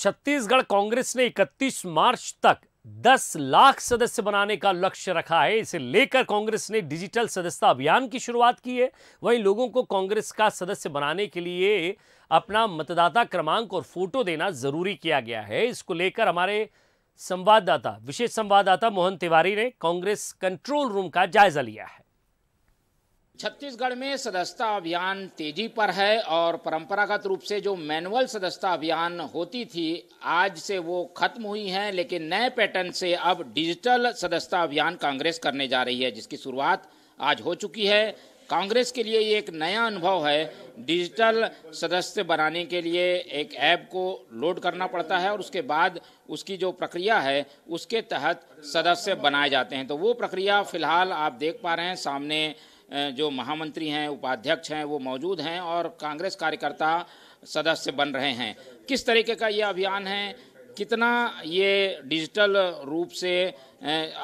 छत्तीसगढ़ कांग्रेस ने 31 मार्च तक 10 लाख सदस्य बनाने का लक्ष्य रखा है इसे लेकर कांग्रेस ने डिजिटल सदस्यता अभियान की शुरुआत की है वहीं लोगों को कांग्रेस का सदस्य बनाने के लिए अपना मतदाता क्रमांक और फोटो देना जरूरी किया गया है इसको लेकर हमारे संवाददाता विशेष संवाददाता मोहन तिवारी ने कांग्रेस कंट्रोल रूम का जायजा लिया है छत्तीसगढ़ में सदस्यता अभियान तेजी पर है और परंपरागत रूप से जो मैनुअल सदस्यता अभियान होती थी आज से वो खत्म हुई है लेकिन नए पैटर्न से अब डिजिटल सदस्यता अभियान कांग्रेस करने जा रही है जिसकी शुरुआत आज हो चुकी है कांग्रेस के लिए ये एक नया अनुभव है डिजिटल सदस्य बनाने के लिए एक ऐप को लोड करना पड़ता है और उसके बाद उसकी जो प्रक्रिया है उसके तहत सदस्य बनाए जाते हैं तो वो प्रक्रिया फिलहाल आप देख पा रहे हैं सामने जो महामंत्री हैं उपाध्यक्ष हैं वो मौजूद हैं और कांग्रेस कार्यकर्ता सदस्य बन रहे हैं किस तरीके का ये अभियान है कितना ये डिजिटल रूप से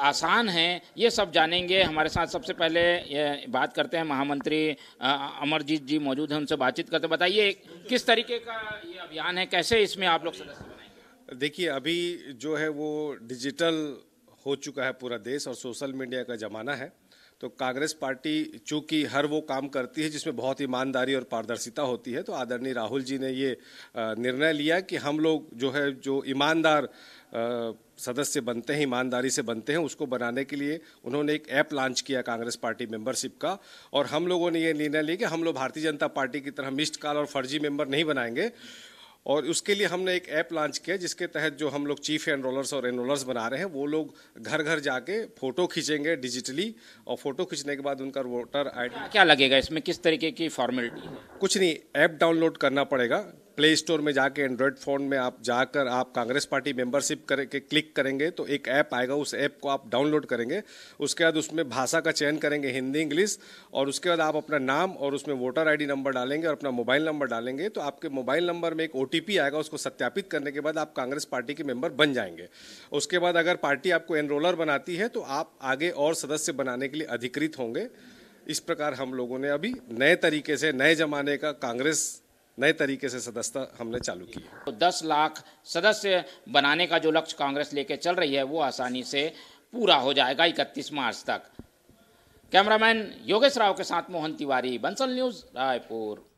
आसान है ये सब जानेंगे हमारे साथ सबसे पहले बात करते हैं महामंत्री अमरजीत जी मौजूद हैं उनसे बातचीत करते बताइए किस तरीके का ये अभियान है कैसे इसमें आप लोग सदस्य बनाएंगे देखिए अभी जो है वो डिजिटल हो चुका है पूरा देश और सोशल मीडिया का ज़माना है तो कांग्रेस पार्टी चूंकि हर वो काम करती है जिसमें बहुत ईमानदारी और पारदर्शिता होती है तो आदरणीय राहुल जी ने ये निर्णय लिया कि हम लोग जो है जो ईमानदार सदस्य बनते हैं ईमानदारी से बनते हैं उसको बनाने के लिए उन्होंने एक ऐप लॉन्च किया कांग्रेस पार्टी मेंबरशिप का और हम लोगों ने ये निर्णय लिया कि हम लोग भारतीय जनता पार्टी की तरह मिस्ड कॉल और फर्जी मेंबर नहीं बनाएंगे और उसके लिए हमने एक ऐप लॉन्च किया जिसके तहत जो हम लोग चीफ एनरोलर्स और एनरोलर्स बना रहे हैं वो लोग घर घर जाके फोटो खींचेंगे डिजिटली और फोटो खींचने के बाद उनका वोटर आईडी क्या लगेगा इसमें किस तरीके की फॉर्मेलिटी कुछ नहीं ऐप डाउनलोड करना पड़ेगा प्ले स्टोर में जाके एंड्रॉयड फ़ोन में आप जाकर आप कांग्रेस पार्टी मेंबरशिप करके क्लिक करेंगे तो एक ऐप आएगा उस ऐप को आप डाउनलोड करेंगे उसके बाद उसमें भाषा का चयन करेंगे हिंदी इंग्लिश और उसके बाद आप अपना नाम और उसमें वोटर आईडी नंबर डालेंगे और अपना मोबाइल नंबर डालेंगे तो आपके मोबाइल नंबर में एक ओ आएगा उसको सत्यापित करने के बाद आप कांग्रेस पार्टी के मेंबर बन जाएंगे उसके बाद अगर पार्टी आपको एनरोलर बनाती है तो आप आगे और सदस्य बनाने के लिए अधिकृत होंगे इस प्रकार हम लोगों ने अभी नए तरीके से नए जमाने का कांग्रेस नए तरीके से सदस्यता हमने चालू की है तो दस लाख सदस्य बनाने का जो लक्ष्य कांग्रेस लेके चल रही है वो आसानी से पूरा हो जाएगा इकतीस मार्च तक कैमरामैन योगेश राव के साथ मोहन तिवारी बंसल न्यूज़ रायपुर